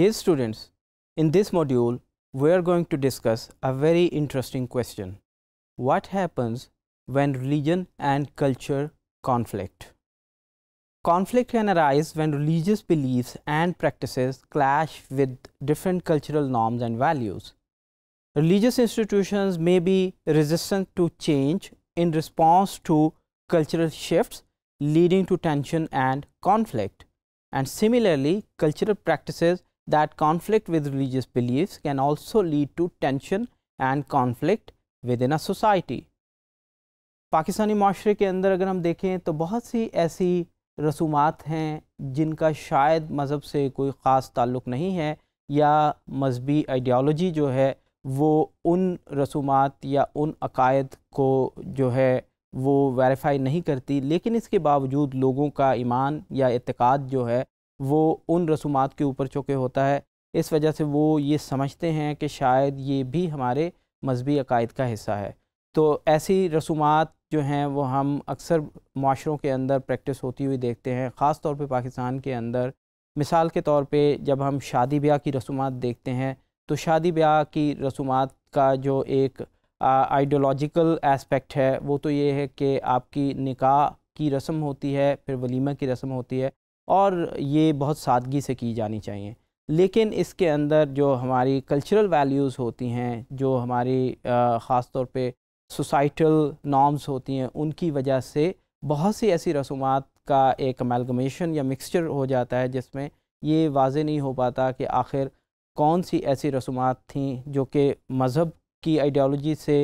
Dear students, in this module, we are going to discuss a very interesting question. What happens when religion and culture conflict? Conflict can arise when religious beliefs and practices clash with different cultural norms and values. Religious institutions may be resistant to change in response to cultural shifts leading to tension and conflict. And similarly, cultural practices that conflict with religious beliefs can also lead to tension and conflict within a society. Pakistani माशरे के अंदर अगर हम देखें तो बहुत सी ऐसी रसूमात हैं जिनका शायद मज़हब से कोई ख़ास ताल्लुक़ नहीं है या मजहबी आइडियालॉजी जो है वो उन रसूमात या उन अकायद को जो है वो वेरीफाई नहीं करती लेकिन इसके बावजूद लोगों का ईमान या इतिकाद जो है वो उन रसूमात के ऊपर चुके होता है इस वजह से वो ये समझते हैं कि शायद ये भी हमारे मजहबी अकायद का हिस्सा है तो ऐसी रसूमात जो हैं वो हम अक्सर माशरों के अंदर प्रैक्टिस होती हुई देखते हैं ख़ास तौर पे पाकिस्तान के अंदर मिसाल के तौर पे जब हम शादी ब्याह की रसूमात देखते हैं तो शादी ब्याह की रसूमात का जो एक आइडियोलॉजिकल एस्पेक्ट है वो तो ये है कि आपकी निकाह की रस्म होती है फिर वलीमा की रस्म होती है और ये बहुत सादगी से की जानी चाहिए लेकिन इसके अंदर जो हमारी कल्चरल वैल्यूज़ होती हैं जो हमारी ख़ास तौर पे सोसाइटल नॉर्म्स होती हैं उनकी वजह से बहुत सी ऐसी रसूमात का एक अमेलगमेशन या मिक्सचर हो जाता है जिसमें ये वाज नहीं हो पाता कि आखिर कौन सी ऐसी रसूमात थी जो कि मज़हब की आइडियोलॉजी से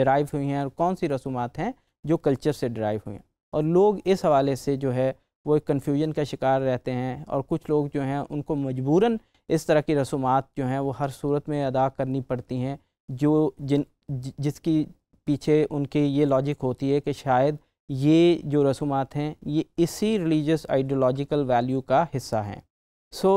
डराइव हुई हैं और कौन सी रसूमात हैं जो कल्चर से डराइव हुई हैं और लोग इस हवाले से जो है वो एक कन्फ्यूजन का शिकार रहते हैं और कुछ लोग जो हैं उनको मजबूरन इस तरह की रसूमात जो हैं वो हर सूरत में अदा करनी पड़ती हैं जो जिन जिसकी पीछे उनके ये लॉजिक होती है कि शायद ये जो रसूमात हैं ये इसी रिलीजस आइडियोलॉजिकल वैल्यू का हिस्सा हैं so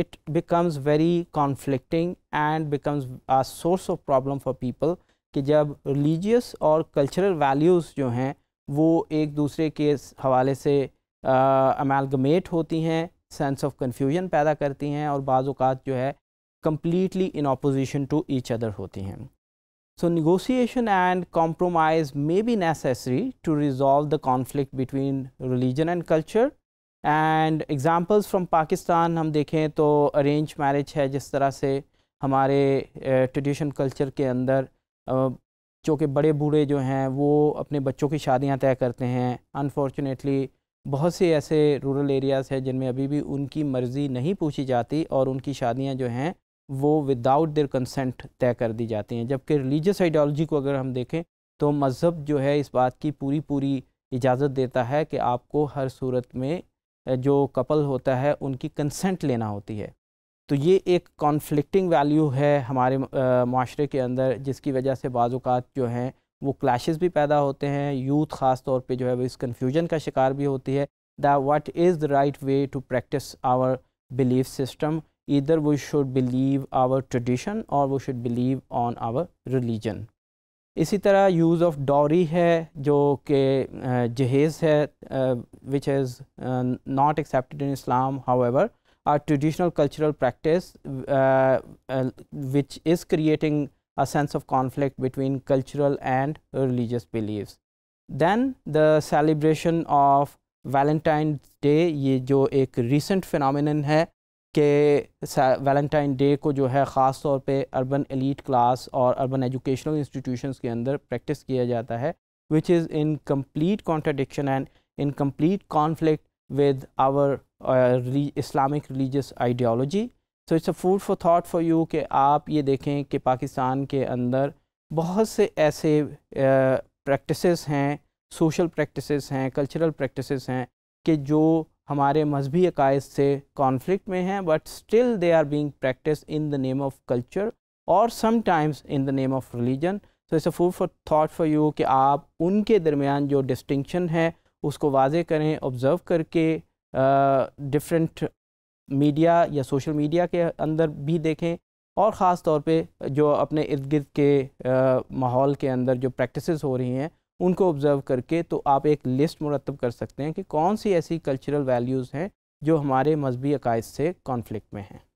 it becomes very conflicting and becomes a source of problem for people कि जब रिलीजियस और कल्चरल वैल्यूज़ जो हैं वो एक दूसरे के हवाले से अमेलगमेट होती हैं सेंस ऑफ कन्फ्यूजन पैदा करती हैं और बाज़ात जो है completely in opposition to each other होती हैं so negotiation and compromise may be necessary to resolve the conflict between religion and culture and examples from Pakistan हम देखें तो अरेंज मैरिज है जिस तरह से हमारे ट्रेडिशन uh, कल्चर के अंदर चूँकि uh, बड़े बूढ़े जो हैं वो अपने बच्चों की शादियाँ तय करते हैं अनफॉर्चुनेटली बहुत से ऐसे रूरल एरियाज़ हैं जिनमें अभी भी उनकी मर्ज़ी नहीं पूछी जाती और उनकी शादियाँ जो हैं वो विदाउट देर कंसेंट तय कर दी जाती हैं जबकि रिलीजियस आइडियोलॉजी को अगर हम देखें तो मज़हब जो है इस बात की पूरी पूरी इजाज़त देता है कि आपको हर सूरत में जो कपल होता है उनकी कंसेंट लेना होती है तो ये एक कॉन्फ्लिक्टिंग वैल्यू है हमारे माशरे के अंदर जिसकी वजह से बाज़ात जो हैं वो क्लैशेस भी पैदा होते हैं यूथ ख़ास तौर पे जो है वो इस कन्फ्यूजन का शिकार भी होती है that what is the right way to practice our belief system इधर वो शुड बिलीव आवर ट्रेडिशन और वो should believe on our religion इसी तरह यूज़ ऑफ डॉरी है जो कि जहेज़ है which is not accepted in Islam however are traditional cultural practice which is creating a sense of conflict between cultural and religious beliefs. Then the celebration of Valentine Day ये जो एक recent फिनमिन है कि Valentine day को जो है ख़ास तौर पे अर्बन एलिट क्लास और अर्बन एजुकेशनल इंस्टीट्यूशंस के अंदर प्रैक्टिस किया जाता है which is in complete contradiction and in complete conflict with our Islamic religious ideology so it's a food for thought for you कि आप ये देखें कि पाकिस्तान के अंदर बहुत से ऐसे प्रैक्टिस हैं सोशल प्रैक्टिस हैं कल्चरल प्रैक्टिस हैं कि जो हमारे मजहबी अकायद से कॉन्फ्लिक्ट में हैं but still they are being practice in the name of culture और sometimes in the name of religion so it's a food for thought for you कि आप उनके दरमियान जो डिस्टिंक्शन है उसको वाजे करें ऑब्ज़र्व करके डिफरेंट मीडिया या सोशल मीडिया के अंदर भी देखें और ख़ास तौर पे जो अपने इर्द गिर्द के माहौल के अंदर जो प्रैक्टिसेस हो रही हैं उनको ऑब्ज़र्व करके तो आप एक लिस्ट मुरतब कर सकते हैं कि कौन सी ऐसी कल्चरल वैल्यूज़ हैं जो हमारे मजहबी अकायद से कॉन्फ्लिक्ट में हैं